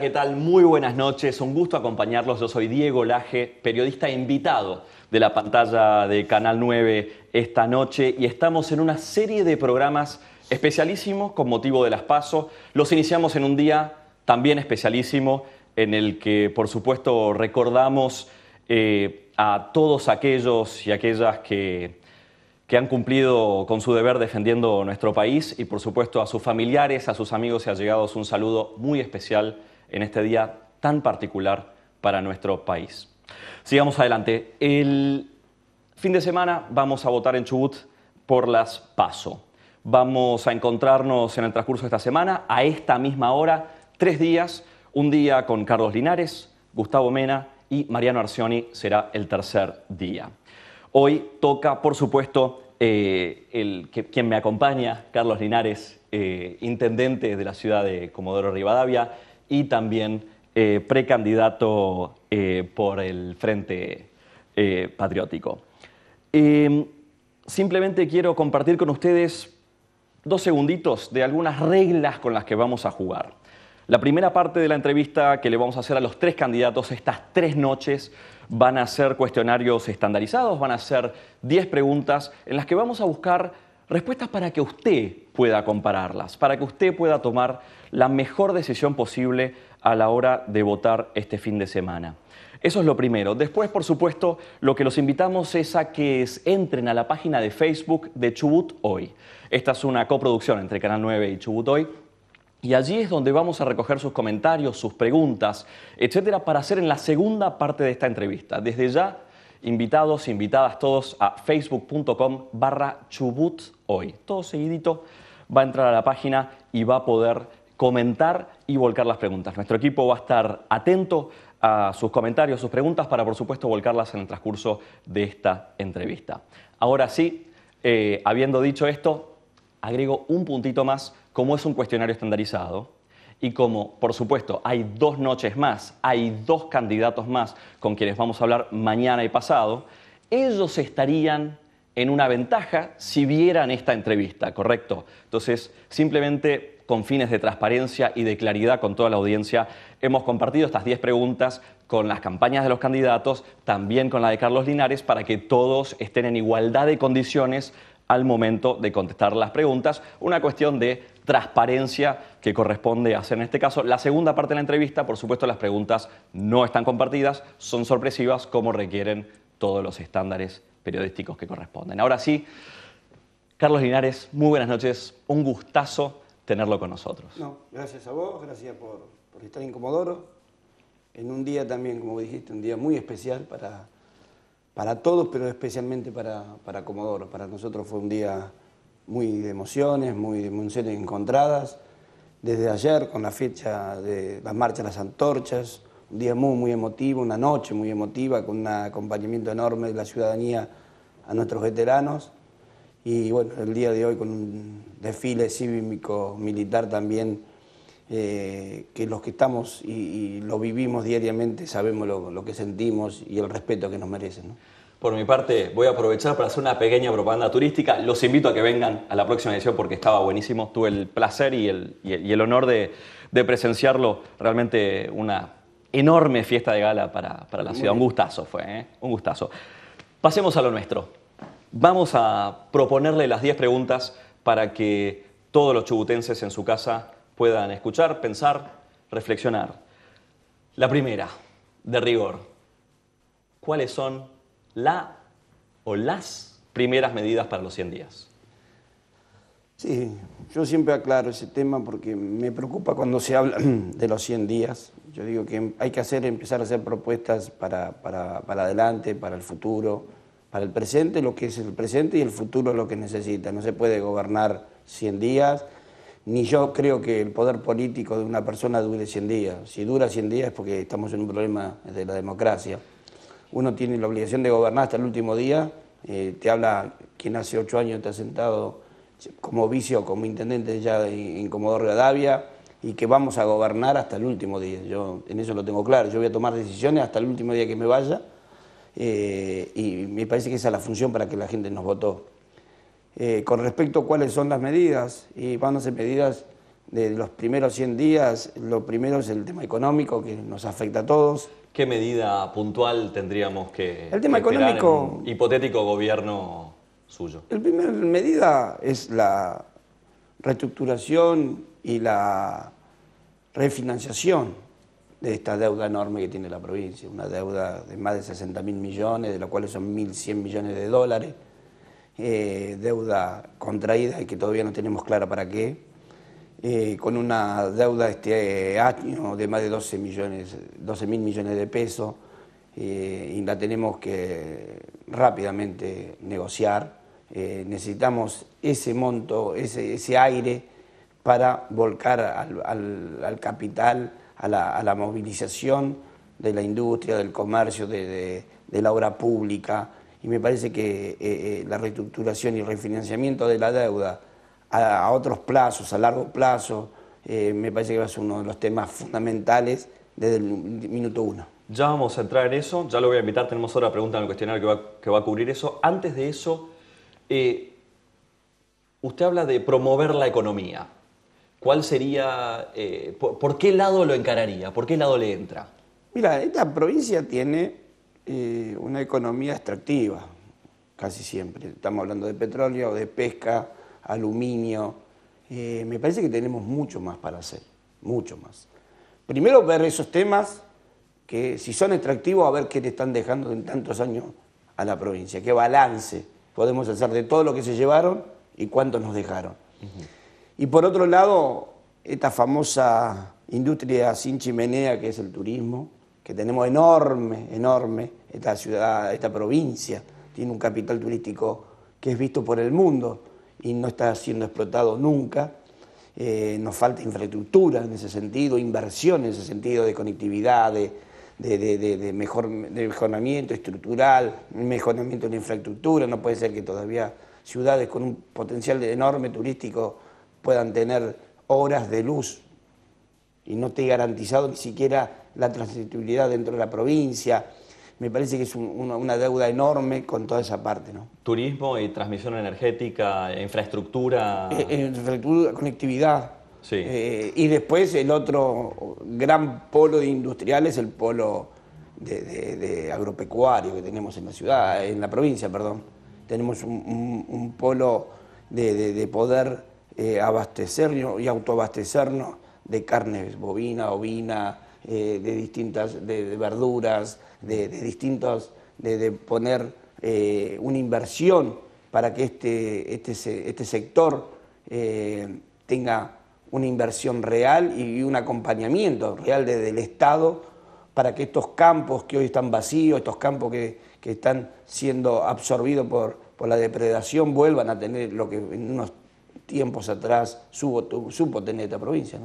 ¿qué tal? Muy buenas noches. Un gusto acompañarlos. Yo soy Diego Laje, periodista invitado de la pantalla de Canal 9 esta noche y estamos en una serie de programas especialísimos con motivo de las pasos. Los iniciamos en un día también especialísimo en el que, por supuesto, recordamos eh, a todos aquellos y aquellas que que han cumplido con su deber defendiendo nuestro país y por supuesto a sus familiares, a sus amigos y allegados un saludo muy especial en este día tan particular para nuestro país. Sigamos adelante. El fin de semana vamos a votar en Chubut por las PASO. Vamos a encontrarnos en el transcurso de esta semana, a esta misma hora, tres días, un día con Carlos Linares, Gustavo Mena y Mariano Arcioni será el tercer día. Hoy toca, por supuesto, eh, quien me acompaña, Carlos Linares, eh, intendente de la ciudad de Comodoro Rivadavia, y también eh, precandidato eh, por el Frente eh, Patriótico. simplemente quiero compartir con ustedes dos segunditos de algunas reglas con las que vamos a jugar. La primera parte de la entrevista que le vamos a hacer a los tres candidatos estas tres noches van a ser cuestionarios estandarizados, van a ser 10 preguntas en las que vamos a buscar Respuestas para que usted pueda compararlas, para que usted pueda tomar la mejor decisión posible a la hora de votar este fin de semana. Eso es lo primero. Después, por supuesto, lo que los invitamos es a que entren a la página de Facebook de Chubut Hoy. Esta es una coproducción entre Canal 9 y Chubut Hoy. Y allí es donde vamos a recoger sus comentarios, sus preguntas, etcétera, para hacer en la segunda parte de esta entrevista. Desde ya Invitados, invitadas todos a facebook.com barra chubut hoy. Todo seguidito va a entrar a la página y va a poder comentar y volcar las preguntas. Nuestro equipo va a estar atento a sus comentarios, sus preguntas, para por supuesto volcarlas en el transcurso de esta entrevista. Ahora sí, eh, habiendo dicho esto, agrego un puntito más, como es un cuestionario estandarizado, y como, por supuesto, hay dos noches más, hay dos candidatos más con quienes vamos a hablar mañana y pasado, ellos estarían en una ventaja si vieran esta entrevista, ¿correcto? Entonces, simplemente con fines de transparencia y de claridad con toda la audiencia, hemos compartido estas 10 preguntas con las campañas de los candidatos, también con la de Carlos Linares, para que todos estén en igualdad de condiciones al momento de contestar las preguntas. Una cuestión de transparencia que corresponde hacer en este caso. La segunda parte de la entrevista, por supuesto, las preguntas no están compartidas, son sorpresivas como requieren todos los estándares periodísticos que corresponden. Ahora sí, Carlos Linares, muy buenas noches, un gustazo tenerlo con nosotros. No, gracias a vos, gracias por, por estar en Comodoro, en un día también, como dijiste, un día muy especial para, para todos, pero especialmente para, para Comodoro. Para nosotros fue un día muy de emociones, muy de emociones encontradas. Desde ayer, con la fecha de las marchas las antorchas, un día muy, muy emotivo, una noche muy emotiva, con un acompañamiento enorme de la ciudadanía a nuestros veteranos. Y bueno, el día de hoy con un desfile cívico-militar también, eh, que los que estamos y, lo vivimos diariamente sabemos lo, lo, que sentimos y el respeto que nos merecen. ¿no? Por mi parte, voy a aprovechar para hacer una pequeña propaganda turística. Los invito a que vengan a la próxima edición porque estaba buenísimo. Tuve el placer y el, honor de, presenciarlo. Realmente una enorme fiesta de gala para, para la ciudad. Un gustazo fue, ¿eh? un gustazo. Pasemos a lo nuestro. Vamos a proponerle las 10 preguntas para que todos los chubutenses en su casa puedan escuchar, pensar, reflexionar. La primera, de rigor. ¿Cuáles son la o las primeras medidas para los 100 días. Sí, yo siempre aclaro ese tema porque me preocupa cuando se habla de los 100 días. Yo digo que hay que hacer, empezar a hacer propuestas para, para adelante, para el futuro, para el presente, lo que es el presente y el futuro lo que necesita. No se puede gobernar 100 días, ni yo creo que el poder político de una persona dure 100 días. Si dura 100 días es porque estamos en un problema de la democracia uno tiene la obligación de gobernar hasta el último día. Eh, te habla quien hace ocho años te ha sentado como vicio, como intendente ya en Comodoro Rivadavia, y que vamos a gobernar hasta el último día. Yo en eso lo tengo claro. Yo voy a tomar decisiones hasta el último día que me vaya. Eh, y me parece que esa es la función para que la gente nos votó. Eh, con respecto a cuáles son las medidas, y van a ser medidas de los primeros 100 días, lo primero es el tema económico que nos afecta a todos, ¿Qué medida puntual tendríamos que El tema económico, en un hipotético gobierno suyo? El primer medida es la reestructuración y la refinanciación de esta deuda enorme que tiene la provincia, una deuda de más de 60 mil millones, de la cuales son 1.100 millones de dólares, eh, deuda contraída y que todavía no tenemos clara para qué, eh, con una deuda este año de más de 12 millones, mil millones de pesos, eh, y la tenemos que rápidamente negociar. Eh, necesitamos ese monto, ese, aire para volcar al, capital, a la, a movilización de la industria, del comercio, de, de la obra pública. Y me parece que la reestructuración y refinanciamiento de la deuda, a, otros plazos, a largo plazo, eh, me parece que va a ser uno de los temas fundamentales desde el minuto uno. Ya vamos a entrar en eso, ya lo voy a invitar, tenemos otra pregunta en el cuestionario que va, que va a cubrir eso. Antes de eso, eh, usted habla de promover la economía. ¿Cuál sería, eh, por, qué lado lo encararía? ¿Por qué lado le entra? Mira, esta provincia tiene una economía extractiva, casi siempre. Estamos hablando de petróleo, de pesca, aluminio. Eh, me parece que tenemos mucho más para hacer, mucho más. Primero ver esos temas que si son extractivos, a ver qué te están dejando en tantos años a la provincia, qué balance podemos hacer de todo lo que se llevaron y cuánto nos dejaron. Y por otro lado, esta famosa industria sin chimenea que es el turismo, que tenemos enorme, enorme, esta ciudad, esta provincia tiene un capital turístico que es visto por el mundo y no está siendo explotado nunca. Eh, nos falta infraestructura en ese sentido, inversión en ese sentido de conectividad, de, mejor, mejoramiento estructural, mejoramiento de infraestructura. No puede ser que todavía ciudades con un potencial enorme turístico puedan tener horas de luz y no esté garantizado ni siquiera la transitibilidad dentro de la provincia me parece que es una, deuda enorme con toda esa parte. Turismo y transmisión energética, infraestructura. Eh, eh, infraestructura, conectividad. Eh, y después el otro gran polo de industrial es el polo de, agropecuario que tenemos en la ciudad, en la provincia, perdón. Tenemos un, polo de, poder abastecer abastecernos y autoabastecernos de carnes bovina, ovina, eh, de distintas de, verduras, de, distintos, de, poner eh, una inversión para que este, este, este sector eh, tenga una inversión real y un acompañamiento real desde el Estado para que estos campos que hoy están vacíos, estos campos que, están siendo absorbidos por, la depredación, vuelvan a tener lo que en unos tiempos atrás supo, tener esta provincia.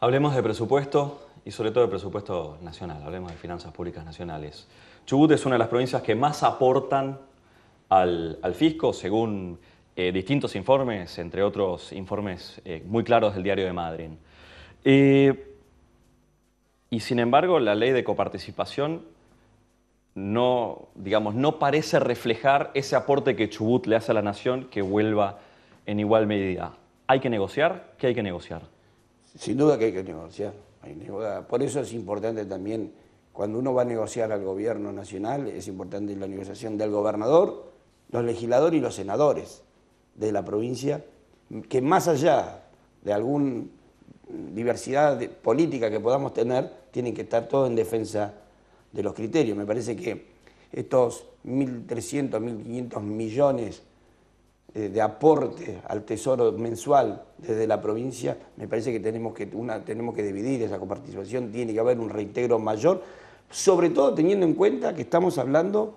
Hablemos de presupuesto y sobre todo el presupuesto nacional, hablemos de finanzas públicas nacionales. Chubut es una de las provincias que más aportan al, al fisco, según eh, distintos informes, entre otros informes eh, muy claros del diario de Madrid. Eh, y sin embargo, la ley de coparticipación no, digamos, no parece reflejar ese aporte que Chubut le hace a la nación que vuelva en igual medida. ¿Hay que negociar? ¿Qué hay que negociar? Sin duda que hay que negociar por eso es importante también, cuando uno va a negociar al gobierno nacional, es importante la negociación del gobernador, los legisladores y los senadores de la provincia, que más allá de alguna diversidad política que podamos tener, tienen que estar todos en defensa de los criterios. Me parece que estos 1.300, 1.500 millones eh, de aporte al tesoro mensual desde la provincia, me parece que tenemos que, tenemos que dividir esa coparticipación, tiene que haber un reintegro mayor, sobre todo teniendo en cuenta que estamos hablando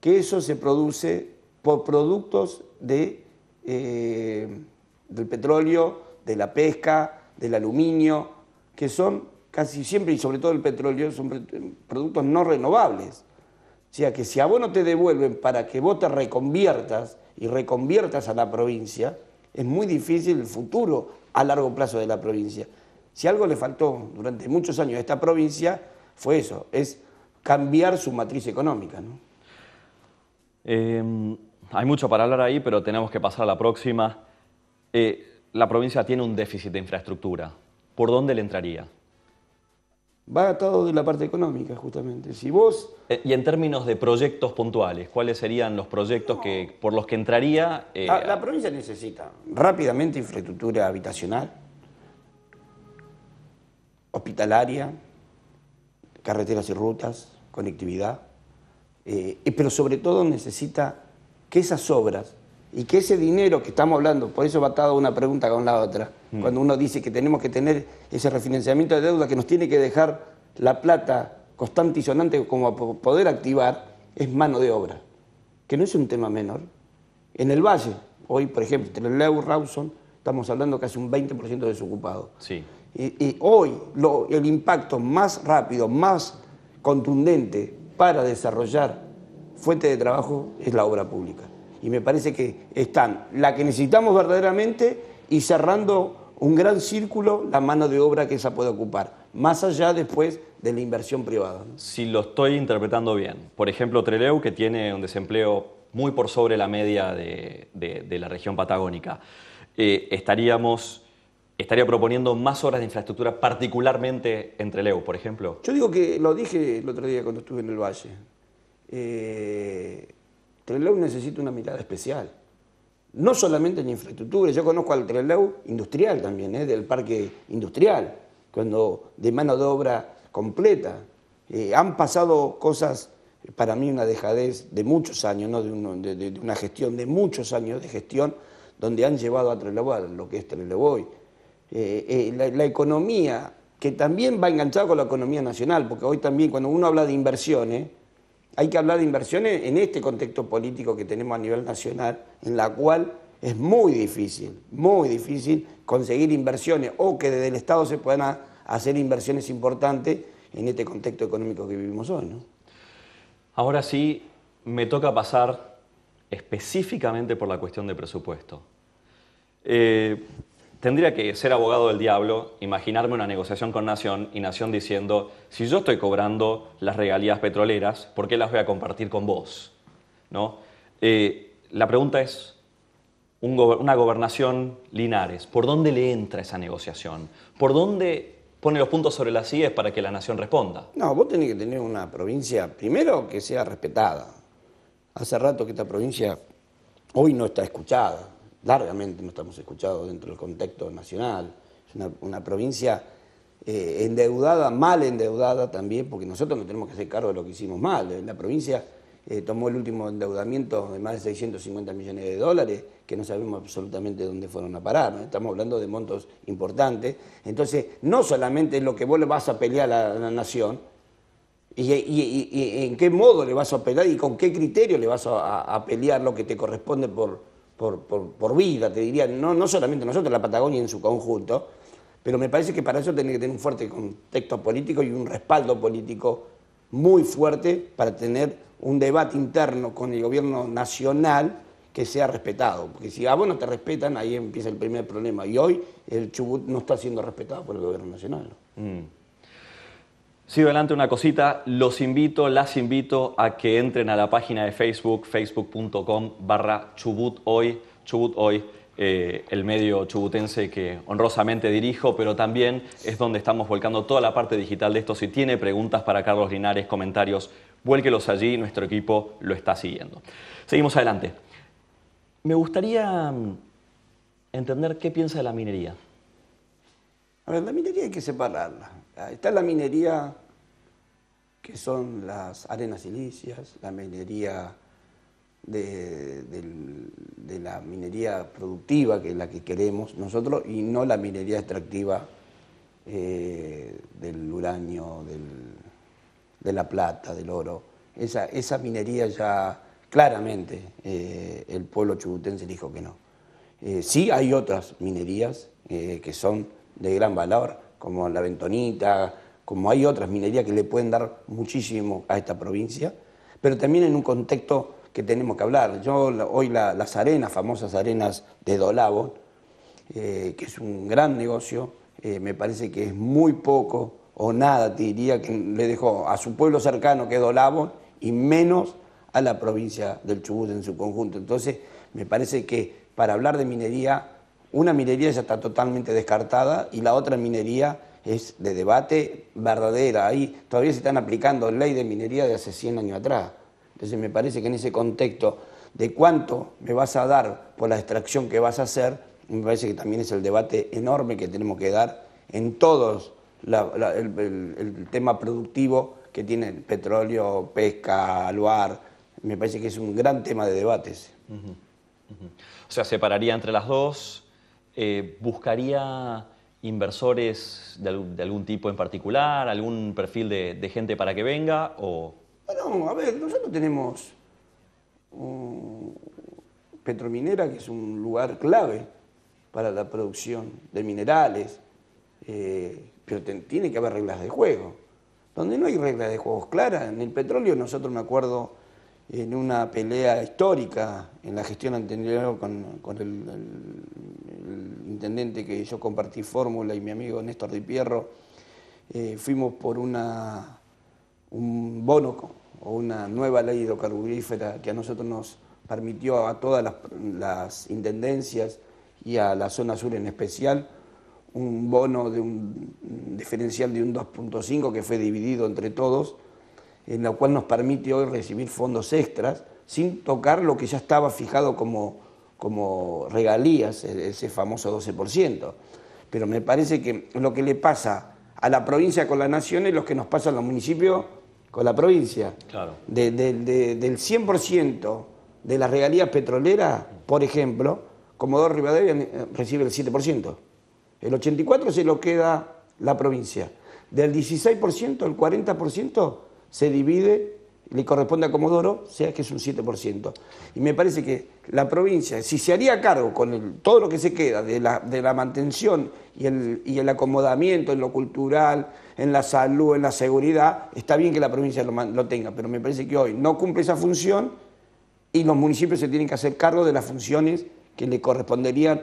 que eso se produce por productos de, eh, del petróleo, de la pesca, del aluminio, que son casi siempre, y sobre todo el petróleo, son productos no renovables sea que si a vos no te devuelven para que vos te reconviertas y reconviertas a la provincia, es muy difícil el futuro a largo plazo de la provincia. Si algo le faltó durante muchos años a esta provincia, fue eso, es cambiar su matriz económica. Em, hay mucho para hablar ahí, pero tenemos que pasar a la próxima. Eh, la provincia tiene un déficit de infraestructura. ¿Por dónde le entraría? va todo de la parte económica, justamente. Si vos... Eh, y en términos de proyectos puntuales, ¿cuáles serían los proyectos que, por los que entraría... Eh, la, provincia necesita rápidamente infraestructura habitacional, hospitalaria, carreteras y rutas, conectividad, eh, pero sobre todo necesita que esas obras y que ese dinero que estamos hablando, por eso va atado una pregunta con la otra, mm. cuando uno dice que tenemos que tener ese refinanciamiento de deuda que nos tiene que dejar la plata constante y sonante como poder activar, es mano de obra, que no es un tema menor. En el Valle, hoy, por ejemplo, en el Leu Rawson, estamos hablando casi un 20% desocupado. Sí. Y, hoy el impacto más rápido, más contundente para desarrollar fuente de trabajo es la obra pública y me parece que están la que necesitamos verdaderamente y cerrando un gran círculo la mano de obra que esa puede ocupar, más allá después de la inversión privada. Si lo estoy interpretando bien, por ejemplo, Treleu, que tiene un desempleo muy por sobre la media de, la región patagónica, eh, estaríamos estaría proponiendo más obras de infraestructura, particularmente en Trelew, por ejemplo? Yo digo que lo dije el otro día cuando estuve en el Valle. Eh, Trelew necesita una mirada especial. No solamente en infraestructura, yo conozco al Trelew industrial también, del parque industrial, cuando de mano de obra completa. Eh, han pasado cosas, para mí una dejadez de muchos años, ¿no? de, una gestión, de muchos años de gestión, donde han llevado a Trelew a lo que es Trelew hoy. Eh, eh, la, la economía, que también va enganchada con la economía nacional, porque hoy también cuando uno habla de inversiones, hay que hablar de inversiones en este contexto político que tenemos a nivel nacional, en la cual es muy difícil, muy difícil conseguir inversiones o que desde el Estado se puedan hacer inversiones importantes en este contexto económico que vivimos hoy. Ahora sí, me toca pasar específicamente por la cuestión de presupuesto. Eh, Tendría que ser abogado del diablo, imaginarme una negociación con Nación y Nación diciendo, si yo estoy cobrando las regalías petroleras, ¿por qué las voy a compartir con vos? ¿No? Eh, la pregunta es, una gobernación Linares, ¿por dónde le entra esa negociación? ¿Por dónde pone los puntos sobre las sillas para que la nación responda? No, vos tenés que tener una provincia, primero, que sea respetada. Hace rato que esta provincia hoy no está escuchada largamente no estamos escuchados dentro del contexto nacional. Es una, provincia eh, endeudada, mal endeudada también, porque nosotros no tenemos que hacer cargo de lo que hicimos mal. La provincia eh, tomó el último endeudamiento de más de 650 millones de dólares, que no sabemos absolutamente dónde fueron a parar. Estamos hablando de montos importantes. Entonces, no solamente es lo que vos le vas a pelear a la, nación, y, en qué modo le vas a pelear y con qué criterio le vas a pelear lo que te corresponde por por, por, por vida, te diría, no, no solamente nosotros, la Patagonia en su conjunto, pero me parece que para eso tiene que tener un fuerte contexto político y un respaldo político muy fuerte para tener un debate interno con el gobierno nacional que sea respetado. Porque si a vos no te respetan, ahí empieza el primer problema. Y hoy el Chubut no está siendo respetado por el gobierno nacional. Mm. Sigo adelante una cosita, los invito, las invito a que entren a la página de Facebook, facebook.com barra Chubut Hoy, Chubut Hoy, eh, el medio chubutense que honrosamente dirijo, pero también es donde estamos volcando toda la parte digital de esto. Si tiene preguntas para Carlos Linares, comentarios, vuélquelos allí, nuestro equipo lo está siguiendo. Seguimos adelante. Me gustaría mm, entender qué piensa de la minería. A ver, la minería hay que separarla Está la minería, que son las arenas silicias, la minería de, la minería productiva, que es la que queremos nosotros, y no la minería extractiva eh, del uranio, de la plata, del oro. Esa, minería ya claramente eh, el pueblo chubutense dijo que no. Eh, sí hay otras minerías que son de gran valor, como la bentonita, como hay otras minerías que le pueden dar muchísimo a esta provincia, pero también en un contexto que tenemos que hablar. Yo hoy las arenas, famosas arenas de Dolabo, eh, que es un gran negocio, eh, me parece que es muy poco o nada, te diría, que le dejó a su pueblo cercano, que es y menos a la provincia del Chubut en su conjunto. Entonces, me parece que para hablar de minería una minería ya está totalmente descartada y la otra minería es de debate verdadera. Ahí todavía se están aplicando ley de minería de hace 100 años atrás. Entonces me parece que en ese contexto de cuánto me vas a dar por la extracción que vas a hacer, me parece que también es el debate enorme que tenemos que dar en todos el, tema productivo que tiene el petróleo, pesca, aluar. Me parece que es un gran tema de debates. O sea, separaría entre las dos eh, ¿buscaría inversores de, algún tipo en particular, algún perfil de, gente para que venga? O... Bueno, a ver, nosotros tenemos petro minera que es un lugar clave para la producción de minerales, eh, pero tiene que haber reglas de juego. Donde no hay reglas de juego claras, en el petróleo nosotros me acuerdo en una pelea histórica en la gestión anterior con, el intendente que yo compartí fórmula y mi amigo Néstor Di Pierro, eh, fuimos por una, un bono o una nueva ley hidrocarburífera que a nosotros nos permitió a todas las, intendencias y a la zona sur en especial un bono de un, diferencial de un 2.5 que fue dividido entre todos, en lo cual nos permite hoy recibir fondos extras sin tocar lo que ya estaba fijado como como regalías, e-, ese famoso 12%. Pero me parece que lo que le pasa a la provincia con la nación es lo que nos pasa a los municipios con la provincia. Claro. del 100% de las regalías petroleras, por ejemplo, Comodoro Rivadavia eh, recibe el 7%. El 84% se lo queda la provincia. Del 16%, el 40% se divide le corresponde a Comodoro, sea que es un 7%. Y me parece que la provincia, si se haría cargo con todo lo que se queda de la, de la mantención y el, y el, acomodamiento en lo cultural, en la salud, en la seguridad, está bien que la provincia lo, lo tenga, pero me parece que hoy no cumple esa función y los municipios se tienen que hacer cargo de las funciones que le corresponderían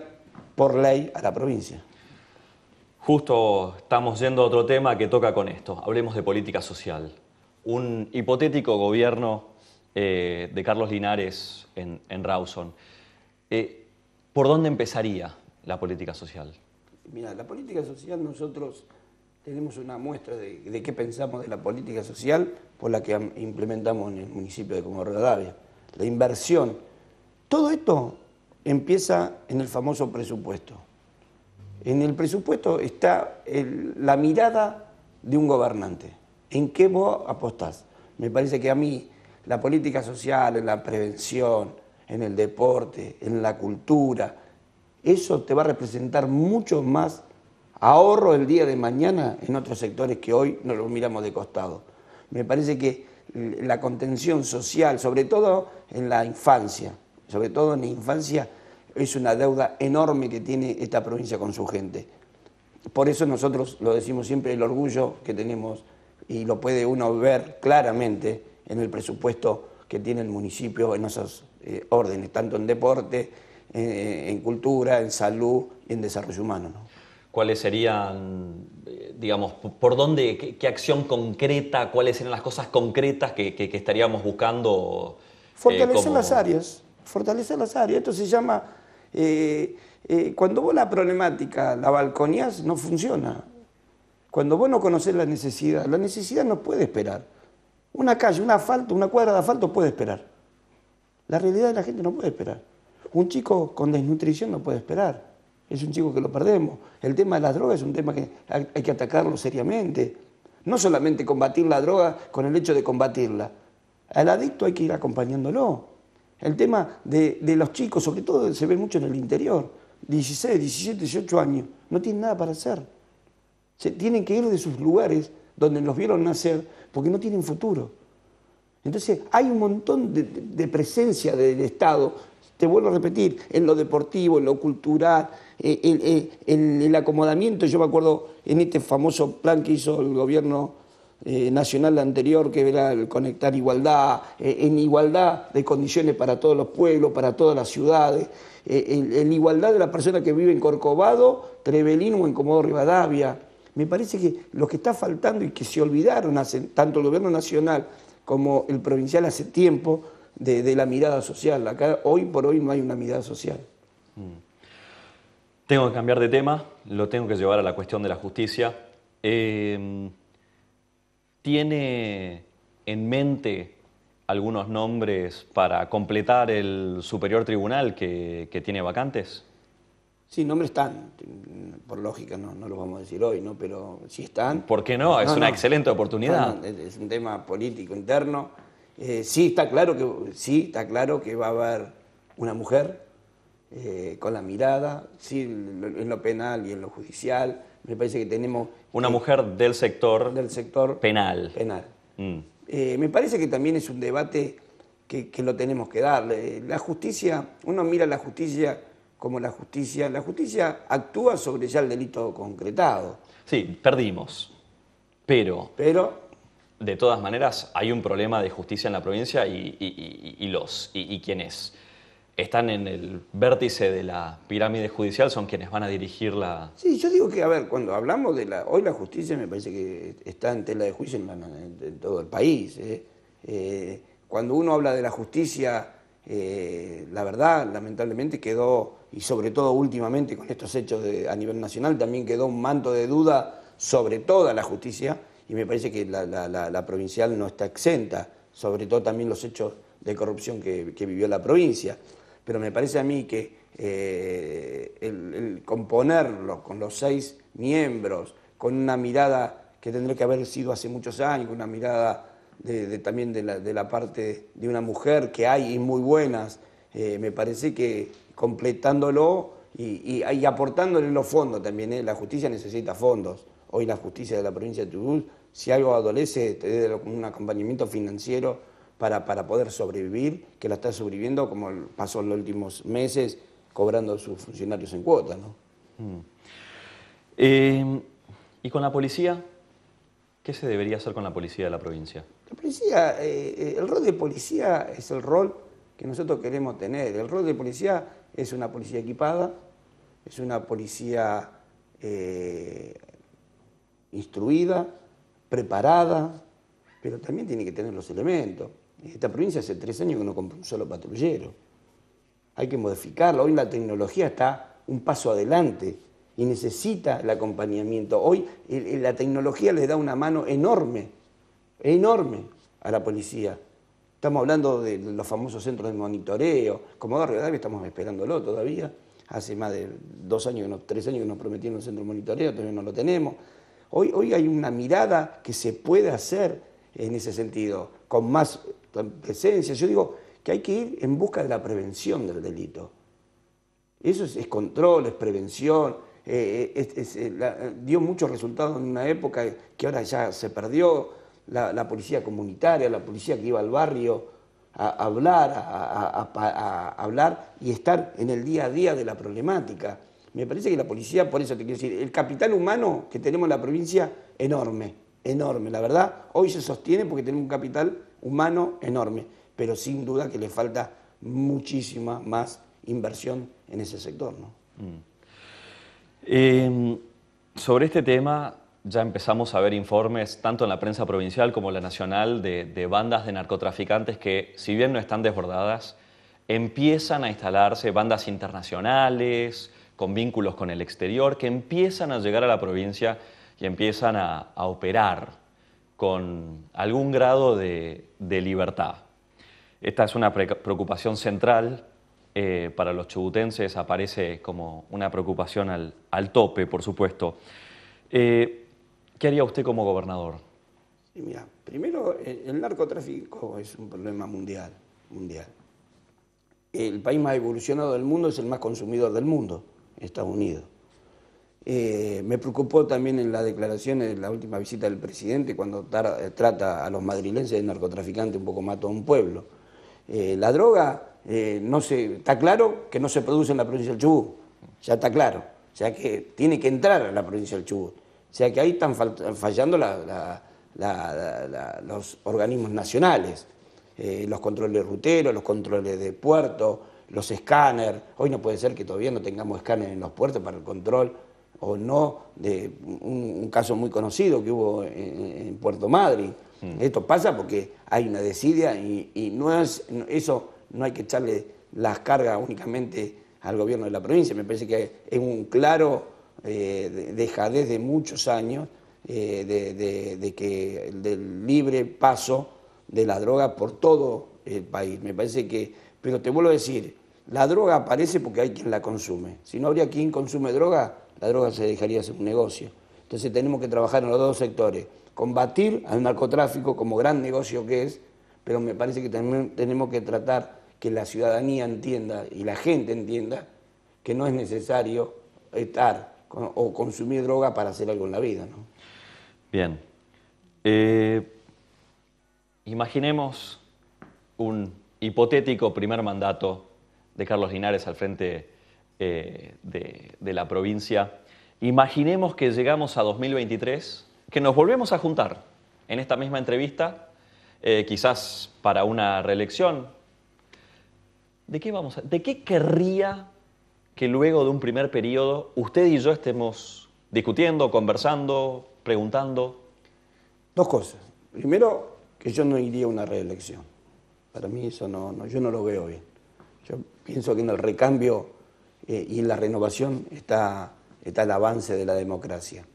por ley a la provincia. Justo estamos yendo a otro tema que toca con esto. Hablemos de política social un hipotético gobierno eh, de Carlos Linares en, Rawson, eh, ¿por dónde empezaría la política social? Mira, la política social nosotros tenemos una muestra de, qué pensamos de la política social por la que implementamos en el municipio de Comodoro La inversión. Todo esto empieza en el famoso presupuesto. En el presupuesto está la mirada de un gobernante. ¿En qué vos apostás? Me parece que a mí la política social, en la prevención, en el deporte, en la cultura, eso te va a representar mucho más ahorro el día de mañana en otros sectores que hoy no los miramos de costado. Me parece que la contención social, sobre todo en la infancia, sobre todo en la infancia, es una deuda enorme que tiene esta provincia con su gente. Por eso nosotros lo decimos siempre, el orgullo que tenemos y lo puede uno ver claramente en el presupuesto que tiene el municipio en esas eh, órdenes, tanto en deporte, en eh, cultura, en salud en desarrollo humano. ¿Cuáles serían, eh, digamos, por dónde, qué, acción concreta, cuáles serían las cosas concretas que, estaríamos buscando? Fortalecer las áreas, fortalecer las áreas. Esto se llama cuando vos la problemática la balconías, no funciona. Cuando vos no conocés la necesidad, la necesidad no puede esperar. Una calle, un asfalto, una cuadra de asfalto puede esperar. La realidad de la gente no puede esperar. Un chico con desnutrición no puede esperar. Es un chico que lo perdemos. El tema de las drogas es un tema que hay que atacarlo seriamente. No solamente combatir la droga con el hecho de combatirla. Al adicto hay que ir acompañándolo. El tema de, de los chicos, sobre todo, se ve mucho en el interior. 16, 17, 18 años. No tienen nada para hacer tienen que ir de sus lugares donde los vieron nacer porque no tienen futuro. Entonces hay un montón de, presencia del Estado, te vuelvo a repetir, en lo deportivo, en lo cultural, eh, eh, en, el acomodamiento. Yo me acuerdo en este famoso plan que hizo el gobierno eh, nacional anterior, que era el conectar igualdad, en igualdad de condiciones para todos los pueblos, para todas las ciudades, en, igualdad de las personas que viven en Corcovado, Trevelín o en Comodoro Rivadavia. Me parece que lo que está faltando y que se olvidaron tanto el gobierno nacional como el provincial hace tiempo de, la mirada social. Acá hoy por hoy no hay una mirada social. Mm. Tengo que cambiar de tema, lo tengo que llevar a la cuestión de la justicia. Em, ¿Tiene en mente algunos nombres para completar el Superior Tribunal que, que tiene vacantes? Sí, nombres están, por lógica no, no vamos a decir hoy, ¿no? pero sí están. ¿Por qué no? Es una excelente oportunidad. es un tema político interno. Eh, sí, está claro que, sí, está claro que va a haber una mujer eh, con la mirada, sí, en lo penal y en lo judicial. Me parece que tenemos... Una mujer del sector... Del sector... Penal. Penal. Mm. Eh, me parece que también es un debate que lo tenemos que dar. La justicia, uno mira la justicia como la justicia. La justicia actúa sobre ya el delito concretado. Sí, perdimos. Pero. Pero. De todas maneras, hay un problema de justicia en la provincia y, los, y, quienes están en el vértice de la pirámide judicial son quienes van a dirigir la... Sí, yo digo que, a ver, cuando hablamos de la... Hoy la justicia me parece que está en tela de juicio en, todo el país. ¿eh? Eh, cuando uno habla de la justicia eh, la verdad, lamentablemente quedó, y sobre todo últimamente con estos hechos a nivel nacional, también quedó un manto de duda sobre toda la justicia, y me parece que la, provincial no está exenta, sobre todo también los hechos de corrupción que, vivió la provincia. Pero me parece a mí que eh, el, el componerlo con los seis miembros, con una mirada que tendría que haber sido hace muchos años, una mirada también de la, parte de una mujer que hay y muy buenas. Eh, me parece que completándolo y, aportándole los fondos también, eh, la justicia necesita fondos. Hoy la justicia de la provincia de Toulouse, si algo adolece, te debe un acompañamiento financiero para, poder sobrevivir, que la está sobreviviendo como pasó en los últimos meses, cobrando sus funcionarios en cuota. Mm. Eh, ¿Y con la policía? ¿Qué se debería hacer con la policía de la provincia? policía, eh, eh, el rol de policía es el rol que nosotros queremos tener. El rol de policía es una policía equipada, es una policía eh, instruida, preparada, pero también tiene que tener los elementos. En esta provincia hace tres años que no compró un solo patrullero. Hay que modificarlo. Hoy la tecnología está un paso adelante y necesita el acompañamiento. Hoy la tecnología le da una mano enorme enorme a la policía. Estamos hablando de los famosos centros de monitoreo. Como Barrio David estamos esperándolo todavía. Hace más de dos años, tres años que nos prometieron un centro de monitoreo, todavía no lo tenemos. Hoy, hoy hay una mirada que se puede hacer en ese sentido, con más presencia. Yo digo que hay que ir en busca de la prevención del delito. Eso es, control, es prevención, eh, eh, eh, dio muchos resultados en una época que ahora ya se perdió, la, policía comunitaria, la policía que iba al barrio a hablar, a, hablar y estar en el día a día de la problemática. Me parece que la policía, por eso te quiero decir, el capital humano que tenemos en la provincia, enorme, enorme. La verdad, hoy se sostiene porque tenemos un capital humano enorme, pero sin duda que le falta muchísima más inversión en ese sector. ¿no? Mm. Eh, sobre este tema, ya empezamos a ver informes, tanto en la prensa provincial como en la nacional, de, bandas de narcotraficantes que, si bien no están desbordadas, empiezan a instalarse bandas internacionales, con vínculos con el exterior, que empiezan a llegar a la provincia y empiezan a, operar con algún grado de, libertad. Esta es una preocupación central eh, para los chubutenses, aparece como una preocupación al, tope, por supuesto. Eh, ¿Qué haría usted como gobernador? mira, primero, el narcotráfico es un problema mundial, mundial. El país más evolucionado del mundo es el más consumidor del mundo, Estados Unidos. Eh, me preocupó también en las declaraciones de la última visita del presidente cuando eh, trata a los madrilenses de narcotraficantes un poco más todo un pueblo. Eh, la droga no se, está claro que no se produce en la provincia del Chubut, ya está claro. O sea que tiene que entrar a la provincia del Chubut. O sea que ahí están fallando los organismos nacionales, eh, los controles ruteros, los controles de puerto, los escáneres. Hoy no puede ser que todavía no tengamos escáner en los puertos para el control o no de un, caso muy conocido que hubo en, Puerto Madryn. Mm. Esto pasa porque hay una desidia y, no es, eso no hay que echarle las cargas únicamente al gobierno de la provincia. Me parece que es un claro eh, deja desde muchos años eh, de, que, del libre paso de la droga por todo el país. Me parece que, pero te vuelvo a decir, la droga aparece porque hay quien la consume. Si no habría quien consume droga, la droga se dejaría ser un negocio. Entonces tenemos que trabajar en los dos sectores, combatir al narcotráfico como gran negocio que es, pero me parece que también tenemos que tratar que la ciudadanía entienda y la gente entienda que no es necesario estar o consumir droga para hacer algo en la vida. ¿no? Bien. Eh, imaginemos un hipotético primer mandato de Carlos Linares al frente eh, de, la provincia. Imaginemos que llegamos a 2023, que nos volvemos a juntar en esta misma entrevista, eh, quizás para una reelección. ¿De qué, vamos ¿De qué querría que luego de un primer periodo usted y yo estemos discutiendo, conversando, preguntando? Dos cosas. Primero, que yo no iría a una reelección. Para mí eso no, yo no lo veo bien. Yo pienso que en el recambio eh, y en la renovación está, está el avance de la democracia.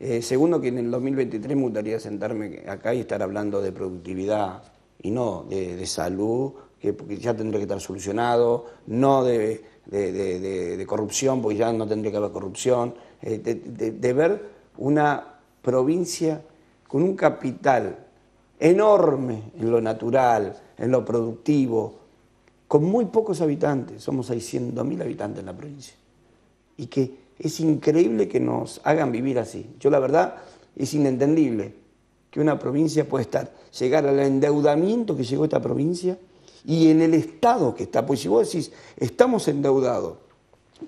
Eh, segundo, que en el 2023 me gustaría sentarme acá y estar hablando de productividad y no de, salud, que, que ya tendría que estar solucionado, no de de, corrupción, porque ya no tendría que haber corrupción, eh, de ver una provincia con un capital enorme en lo natural, en lo productivo, con muy pocos habitantes, somos 600.000 habitantes en la provincia, y que es increíble que nos hagan vivir así. Yo la verdad es inentendible que una provincia pueda estar, llegar al endeudamiento que llegó esta provincia, y en el estado que está. Pues si vos decís, estamos endeudados,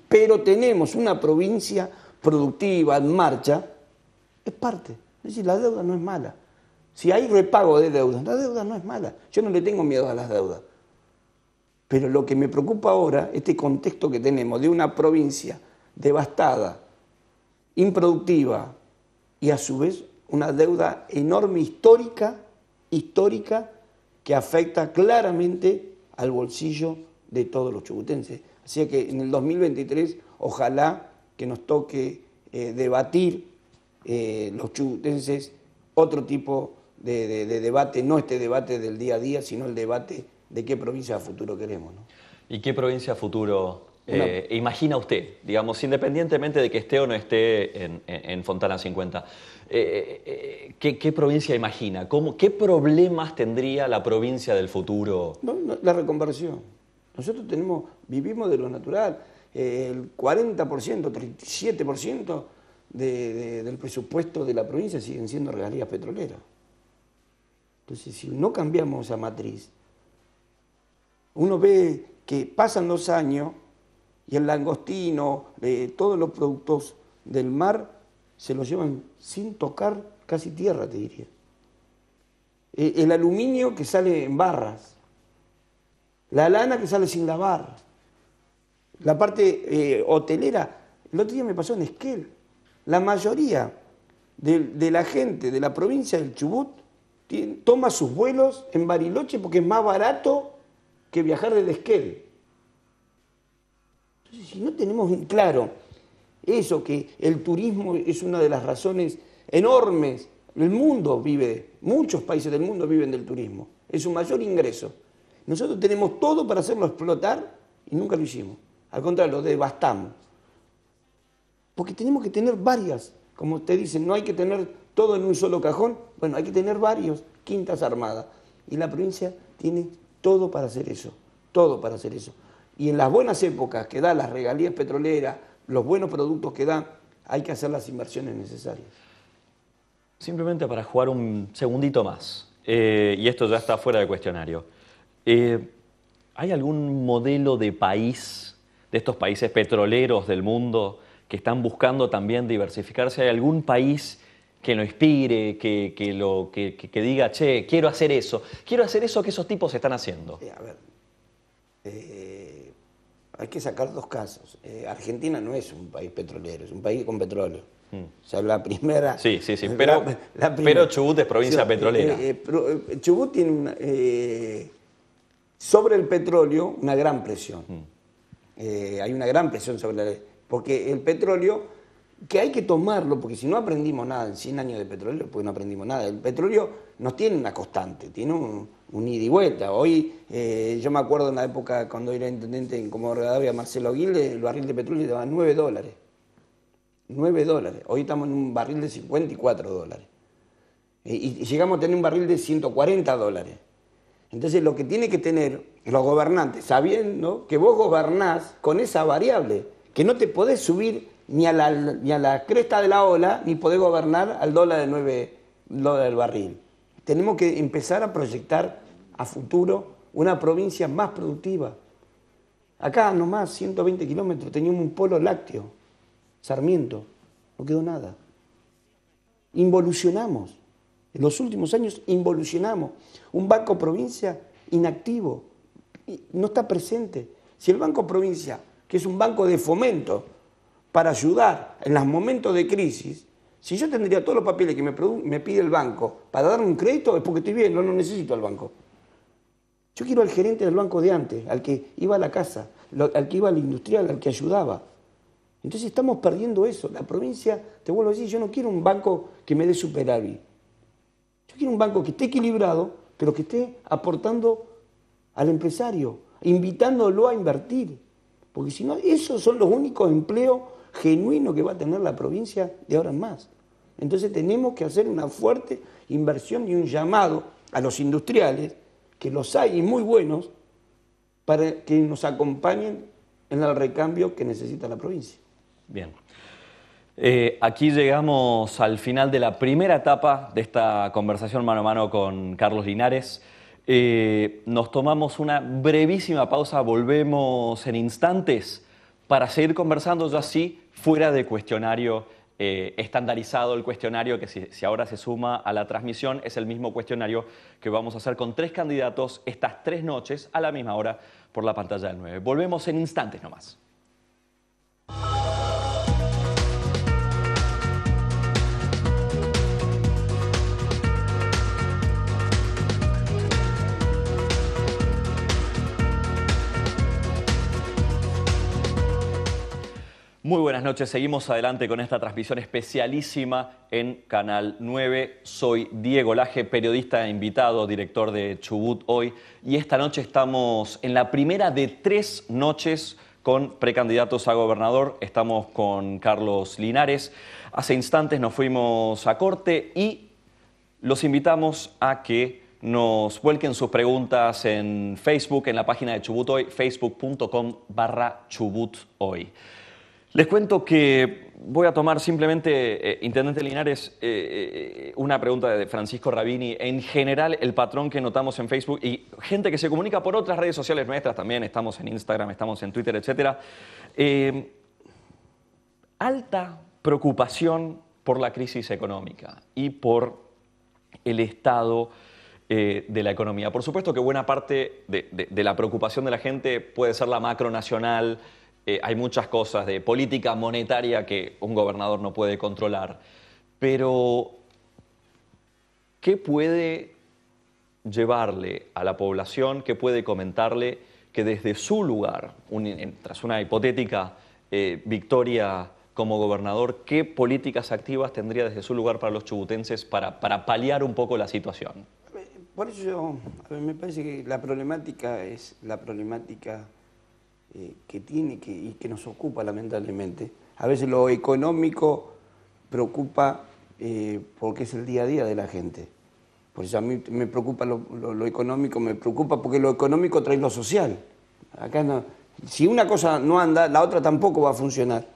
pero tenemos una provincia productiva en marcha, es parte. Es decir, la deuda no es mala. Si hay repago de deudas, la deuda no es mala. Yo no le tengo miedo a las deudas. Pero lo que me preocupa ahora, este contexto que tenemos de una provincia devastada, improductiva y a su vez una deuda enorme histórica, histórica que afecta claramente al bolsillo de todos los chubutenses. Así que en el 2023 ojalá que nos toque eh, debatir eh, los chubutenses otro tipo de, debate, no este debate del día a día, sino el debate de qué provincia de futuro queremos. ¿Y qué provincia futuro eh, imagina usted, digamos, independientemente de que esté o no esté en Fontana 50? Eh, eh, ¿qué, provincia imagina? ¿Cómo, ¿Qué problemas tendría la provincia del futuro? la reconversión. Nosotros vivimos de lo natural. Eh, el 40%, 37% del presupuesto de la provincia siguen siendo regalías petroleras. Entonces, si no cambiamos esa matriz, uno ve que pasan dos años y el langostino, todos los productos del mar se lo llevan sin tocar casi tierra, te diría. Eh, el aluminio que sale en barras, la lana que sale sin lavar, la parte eh, hotelera. El otro día me pasó en Esquel. La mayoría de, la gente de la provincia del Chubut toma sus vuelos en Bariloche porque es más barato que viajar desde Esquel. Entonces, si no tenemos claro eso, que el turismo es una de las razones enormes. El mundo vive, muchos países del mundo viven del turismo, es su mayor ingreso. Nosotros tenemos todo para hacerlo explotar y nunca lo hicimos. Al contrario, lo devastamos. Porque tenemos que tener varias, como usted dice, no hay que tener todo en un solo cajón, bueno, hay que tener varios, quintas armadas. Y la provincia tiene todo para hacer eso, todo para hacer eso. Y en las buenas épocas que da las regalías petroleras, los buenos productos que dan, hay que hacer las inversiones necesarias. Simplemente para jugar un segundito más, eh, y esto ya está fuera de cuestionario, eh, ¿hay algún modelo de país, de estos países petroleros del mundo, que están buscando también diversificarse? ¿Hay algún país que lo inspire, que, diga, che, quiero hacer eso, quiero hacer eso que esos tipos están haciendo? Eh, a ver, hay que sacar dos casos. Eh, Argentina no es un país petrolero, es un país con petróleo. Mm. O sea, la primera... Sí, sí, sí, pero, Chubut es provincia petrolera. Eh, eh, Chubut tiene sobre el petróleo una gran presión. Mm. hay una gran presión sobre la... Porque el petróleo que hay que tomarlo, porque si no aprendimos nada en 100 años de petróleo, pues no aprendimos nada. El petróleo nos tiene una constante, tiene un, ida y vuelta. Hoy, eh, yo me acuerdo en la época cuando era intendente en Comodoro Marcelo Aguilde, el barril de petróleo daba 9 dólares. 9 dólares. Hoy estamos en un barril de 54 dólares. Eh, y, llegamos a tener un barril de 140 dólares. Entonces, lo que tiene que tener los gobernantes, sabiendo que vos gobernás con esa variable, que no te podés subir ni a, la, cresta de la ola, ni poder gobernar al dólar de 9 dólares del barril. Tenemos que empezar a proyectar a futuro una provincia más productiva. Acá nomás, 120 kilómetros, teníamos un polo lácteo, Sarmiento, no quedó nada. Involucionamos, en los últimos años involucionamos. Un banco provincia inactivo, no está presente. Si el banco provincia, que es un banco de fomento, para ayudar en los momentos de crisis, si yo tendría todos los papeles que me, pide el banco para darme un crédito, es porque estoy bien, no, no necesito al banco. Yo quiero al gerente del banco de antes, al que iba a la casa, al que iba al industrial, al que ayudaba. Entonces estamos perdiendo eso. La provincia, te vuelvo a decir, yo no quiero un banco que me dé superávit. Yo quiero un banco que esté equilibrado, pero que esté aportando al empresario, invitándolo a invertir. Porque si no, esos son los únicos empleos genuino que va a tener la provincia de ahora en más. Entonces tenemos que hacer una fuerte inversión y un llamado a los industriales, que los hay y muy buenos, para que nos acompañen en el recambio que necesita la provincia. Bien. Eh, aquí llegamos al final de la primera etapa de esta conversación mano a mano con Carlos Linares. Eh, nos tomamos una brevísima pausa, volvemos en instantes para seguir conversando yo así fuera de cuestionario eh, estandarizado, el cuestionario que si, ahora se suma a la transmisión es el mismo cuestionario que vamos a hacer con tres candidatos estas tres noches a la misma hora por la pantalla del 9. Volvemos en instantes nomás. Muy buenas noches, seguimos adelante con esta transmisión especialísima en Canal 9. Soy Diego Laje, periodista e invitado, director de Chubut hoy, y esta noche estamos en la primera de tres noches con precandidatos a gobernador. Estamos con Carlos Linares. Hace instantes nos fuimos a corte y los invitamos a que nos vuelquen sus preguntas en Facebook, en la página de Chubut Hoy, facebook.com barra Chubut Hoy. Les cuento que voy a tomar simplemente, eh, Intendente Linares, eh, eh, una pregunta de Francisco Rabini. En general, el patrón que notamos en Facebook y gente que se comunica por otras redes sociales nuestras también, estamos en Instagram, estamos en Twitter, etc. alta preocupación por la crisis económica y por el estado de la economía. Por supuesto que buena parte de, la preocupación de la gente puede ser la macro nacional eh, hay muchas cosas de política monetaria que un gobernador no puede controlar, pero ¿qué puede llevarle a la población, qué puede comentarle que desde su lugar, tras una hipotética eh, victoria como gobernador, qué políticas activas tendría desde su lugar para los chubutenses para, paliar un poco la situación? Por eso me parece que la problemática es la problemática eh, que tiene que, y que nos ocupa lamentablemente. A veces lo económico preocupa eh, porque es el día a día de la gente. Por eso a mí me preocupa lo, lo, económico, me preocupa porque lo económico trae lo social. Acá no, si una cosa no anda, la otra tampoco va a funcionar.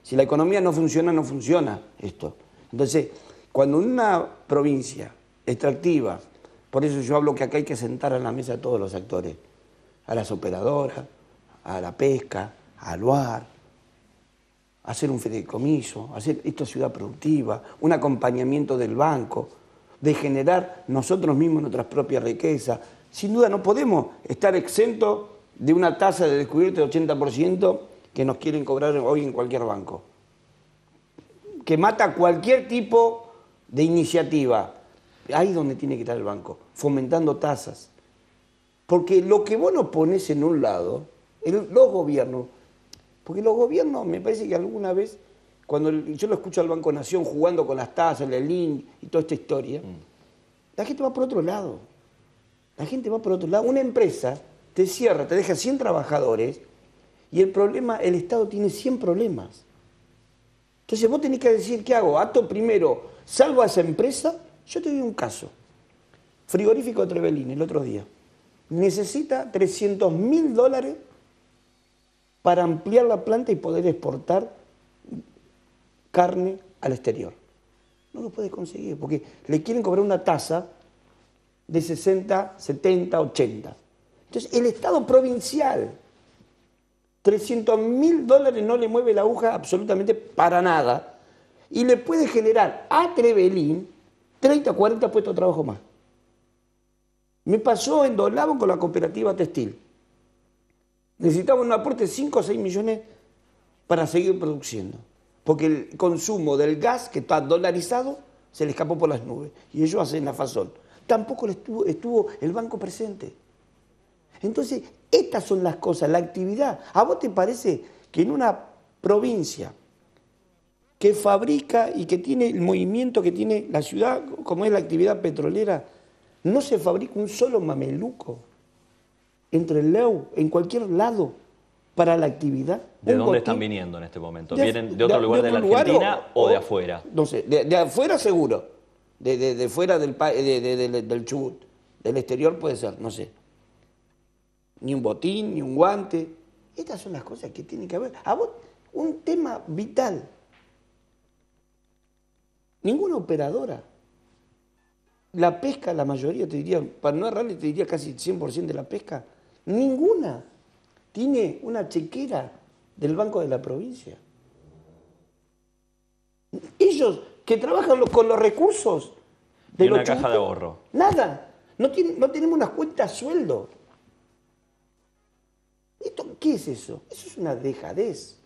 Si la economía no funciona, no funciona esto. Entonces, cuando una provincia extractiva, por eso yo hablo que acá hay que sentar a la mesa a todos los actores, a las operadoras, a la pesca, al hacer un fideicomiso, hacer esto ciudad productiva, un acompañamiento del banco, de generar nosotros mismos nuestras propias riquezas. Sin duda no podemos estar exentos de una tasa de descubierto del 80% que nos quieren cobrar hoy en cualquier banco, que mata cualquier tipo de iniciativa. Ahí es donde tiene que estar el banco, fomentando tasas. Porque lo que vos no pones en un lado, los gobiernos, porque los gobiernos, me parece que alguna vez, cuando yo lo escucho al Banco Nación jugando con las tasas, el link y toda esta historia, mm. la gente va por otro lado. La gente va por otro lado. Una empresa te cierra, te deja 100 trabajadores y el problema, el Estado tiene 100 problemas. Entonces vos tenés que decir, ¿qué hago? Acto primero, salvo a esa empresa. Yo te doy un caso. Frigorífico Trevelin, el otro día. Necesita 300 mil dólares para ampliar la planta y poder exportar carne al exterior. No lo puede conseguir porque le quieren cobrar una tasa de 60, 70, 80. Entonces, el Estado provincial, 300 mil dólares no le mueve la aguja absolutamente para nada y le puede generar a Trevelín 30, 40 puestos de trabajo más. Me pasó en Dolabo con la cooperativa textil necesitamos un aporte de 5 o 6 millones para seguir produciendo. Porque el consumo del gas, que está dolarizado, se le escapó por las nubes. Y ellos hacen la fazón. Tampoco estuvo el banco presente. Entonces, estas son las cosas, la actividad. ¿A vos te parece que en una provincia que fabrica y que tiene el movimiento que tiene la ciudad, como es la actividad petrolera, no se fabrica un solo mameluco? entre el Leu, en cualquier lado, para la actividad. ¿De dónde están viniendo en este momento? ¿Vienen de, otro lugar de, la Argentina o, de afuera? No sé, de, afuera seguro, de, fuera del, del Chubut, del exterior puede ser, no sé. Ni un botín, ni un guante. Estas son las cosas que tienen que haber. A vos, un tema vital. Ninguna operadora. La pesca, la mayoría, te diría, para no errarle, te diría casi 100% de la pesca, Ninguna tiene una chequera del Banco de la Provincia. Ellos que trabajan con los recursos de la una caja de ahorro. Nada. No, tiene, no tenemos unas cuentas sueldo. ¿Esto, ¿Qué es eso? Eso es una dejadez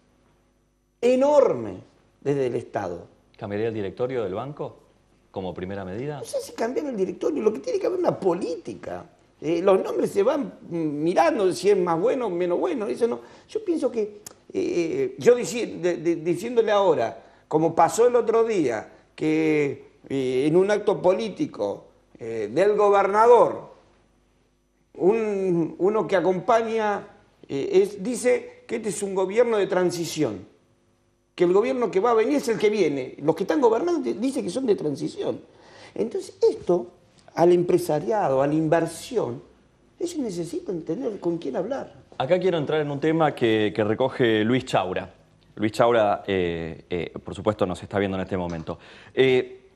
enorme desde el Estado. ¿Cambiaría el directorio del banco como primera medida? No sé si cambiar el directorio. Lo que tiene que haber una política. Eh, los nombres se van mirando si es más bueno o menos bueno. Eso no. Yo pienso que, eh, eh, yo diciéndole ahora, como pasó el otro día, que en un acto político del gobernador, uno que acompaña dice que este es un gobierno de transición, que el gobierno que va a venir es el que viene. Los que están gobernando dicen que son de transición. Entonces, esto al empresariado, a la inversión, ellos necesitan tener con quién hablar. Acá quiero entrar en un tema que, recoge Luis Chaura. Luis Chaura, eh, eh, por supuesto, nos está viendo en este momento. Eh,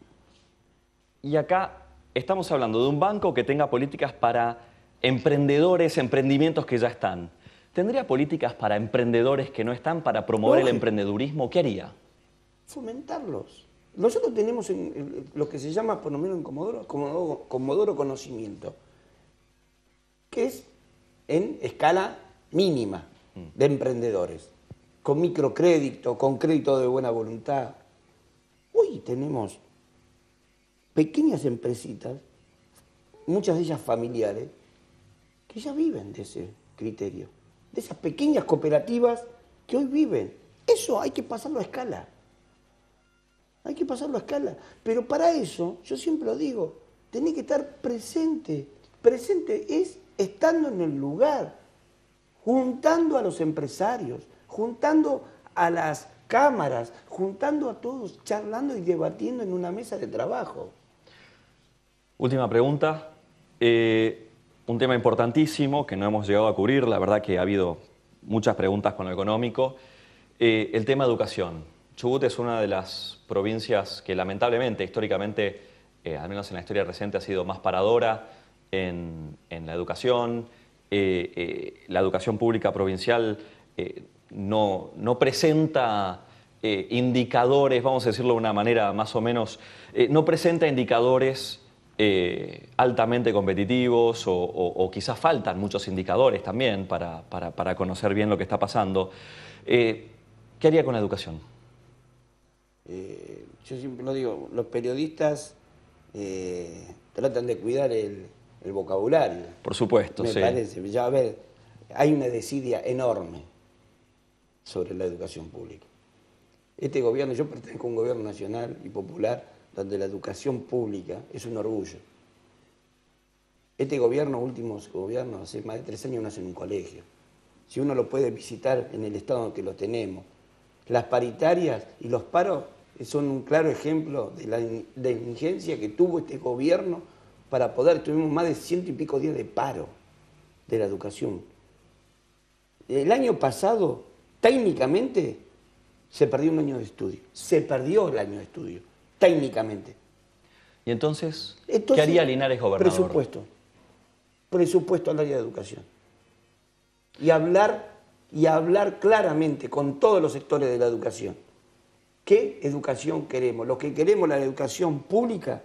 y acá estamos hablando de un banco que tenga políticas para emprendedores, emprendimientos que ya están. ¿Tendría políticas para emprendedores que no están para promover el emprendedurismo? ¿Qué haría? Fomentarlos. Nosotros tenemos lo que se llama, por lo menos en Comodoro, Comodoro, Comodoro Conocimiento, que es en escala mínima de emprendedores, con microcrédito, con crédito de buena voluntad. Hoy tenemos pequeñas empresitas, muchas de ellas familiares, que ya viven de ese criterio, de esas pequeñas cooperativas que hoy viven. Eso hay que pasarlo a escala hay que pasarlo a escala. Pero para eso, yo siempre lo digo, tenés que estar presente. Presente es estando en el lugar, juntando a los empresarios, juntando a las cámaras, juntando a todos, charlando y debatiendo en una mesa de trabajo. Última pregunta. Eh, un tema importantísimo que no hemos llegado a cubrir, la verdad que ha habido muchas preguntas con lo económico, eh, el tema educación. Chubut es una de las provincias que lamentablemente, históricamente, eh, al menos en la historia reciente, ha sido más paradora en, la educación. Eh, eh, la educación pública provincial no, presenta indicadores, vamos a decirlo de una manera más o menos, no presenta indicadores altamente competitivos o, quizás faltan muchos indicadores también para, conocer bien lo que está pasando. ¿Qué haría con la educación? Eh, yo siempre lo digo, los periodistas eh, tratan de cuidar el, vocabulario. Por supuesto, me Ya, ver, hay una desidia enorme sobre la educación pública. Este gobierno, yo pertenezco a un gobierno nacional y popular donde la educación pública es un orgullo. Este gobierno, últimos gobiernos, hace más de tres años no hacen un colegio. Si uno lo puede visitar en el estado donde que lo tenemos, las paritarias y los paros son un claro ejemplo de la diligencia que tuvo este gobierno para poder, tuvimos más de ciento y pico días de paro de la educación. El año pasado, técnicamente, se perdió un año de estudio, se perdió el año de estudio, técnicamente. ¿Y entonces, qué haría Linares gobernador? Presupuesto, presupuesto al área de educación. Y hablar, y hablar claramente con todos los sectores de la educación ¿Qué educación queremos? Los que queremos la educación pública,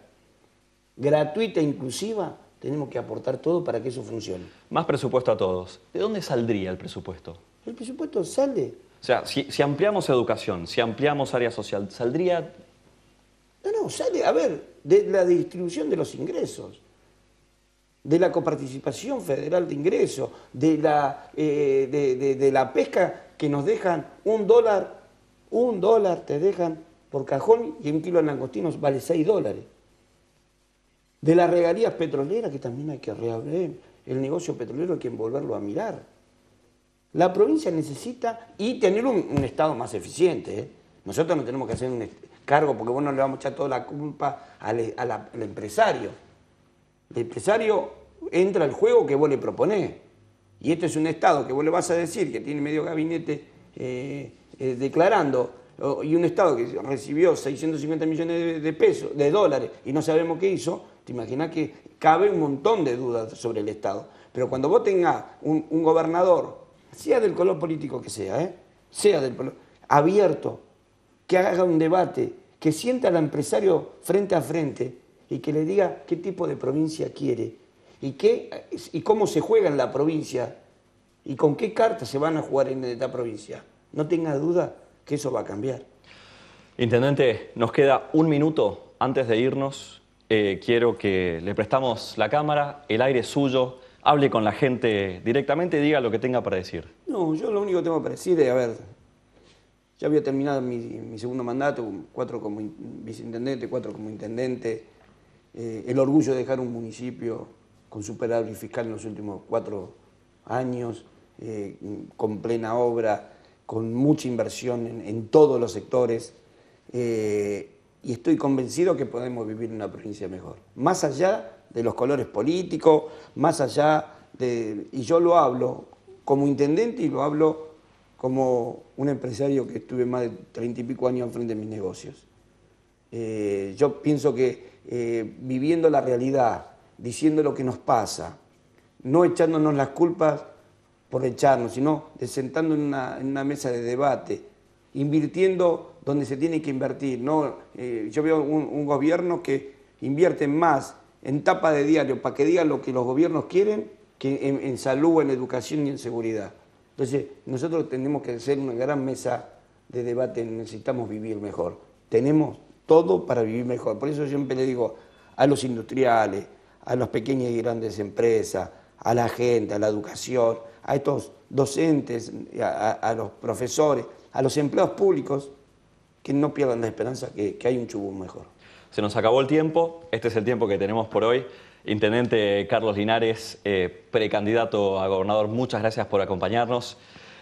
gratuita, e inclusiva, tenemos que aportar todo para que eso funcione. Más presupuesto a todos. ¿De dónde saldría el presupuesto? El presupuesto sale. O sea, si, ampliamos educación, si ampliamos área social, ¿saldría...? No, no, sale, a ver, de la distribución de los ingresos, de la coparticipación federal de ingresos, de la, eh, de la pesca que nos dejan un dólar un dólar te dejan por cajón y un kilo de langostinos vale 6 dólares. De las regalías petroleras, que también hay que reabrir, el negocio petrolero hay que volverlo a mirar. La provincia necesita y tener un, Estado más eficiente. ¿eh? Nosotros no tenemos que hacer un cargo porque vos no le vamos a echar toda la culpa al, e, empresario. El empresario entra al juego que vos le proponés. Y este es un Estado que vos le vas a decir que tiene medio gabinete eh, eh, declarando y un Estado que recibió 650 millones de, pesos, de dólares, y no sabemos qué hizo, te imaginas que cabe un montón de dudas sobre el Estado. Pero cuando vos tengas un, gobernador, sea del color político que sea, ¿eh? sea del abierto, que haga un debate, que sienta al empresario frente a frente y que le diga qué tipo de provincia quiere y, qué, y cómo se juega en la provincia y con qué cartas se van a jugar en esta provincia. No tenga duda que eso va a cambiar. Intendente, nos queda un minuto antes de irnos. Eh, quiero que le prestamos la cámara, el aire suyo, hable con la gente directamente y diga lo que tenga para decir. No, yo lo único que tengo para decir es, a ver, ya había terminado mi, segundo mandato, cuatro como viceintendente, cuatro como intendente. Eh, el orgullo de dejar un municipio con superávit fiscal en los últimos cuatro años, eh, con plena obra, con mucha inversión en, todos los sectores eh, y estoy convencido que podemos vivir en una provincia mejor, más allá de los colores políticos, más allá de... Y yo lo hablo como intendente y lo hablo como un empresario que estuve más de treinta y pico años frente de mis negocios. Eh, yo pienso que eh, viviendo la realidad, diciendo lo que nos pasa, no echándonos las culpas por echarnos, sino de sentando en una, mesa de debate, invirtiendo donde se tiene que invertir. ¿no? Eh, yo veo un, gobierno que invierte más en tapa de diario para que diga lo que los gobiernos quieren que en, salud, en educación y en seguridad. Entonces, nosotros tenemos que ser una gran mesa de debate, necesitamos vivir mejor. Tenemos todo para vivir mejor. Por eso siempre le digo a los industriales, a las pequeñas y grandes empresas, a la gente, a la educación, a estos docentes, a, los profesores, a los empleados públicos, que no pierdan la esperanza que, que hay un Chubut mejor. Se nos acabó el tiempo, este es el tiempo que tenemos por hoy. Intendente Carlos Linares, eh, precandidato a gobernador, muchas gracias por acompañarnos.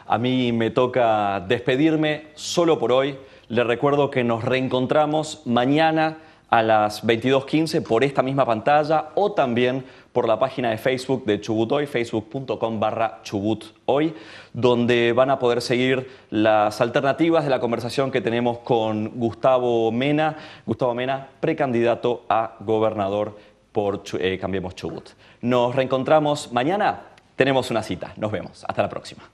A mí me toca despedirme solo por hoy. Le recuerdo que nos reencontramos mañana a las 22.15 por esta misma pantalla o también por la página de Facebook de Chubut Hoy, facebook.com barra Chubut Hoy, donde van a poder seguir las alternativas de la conversación que tenemos con Gustavo Mena, Gustavo Mena, precandidato a gobernador por eh, Cambiemos Chubut. Nos reencontramos mañana, tenemos una cita, nos vemos, hasta la próxima.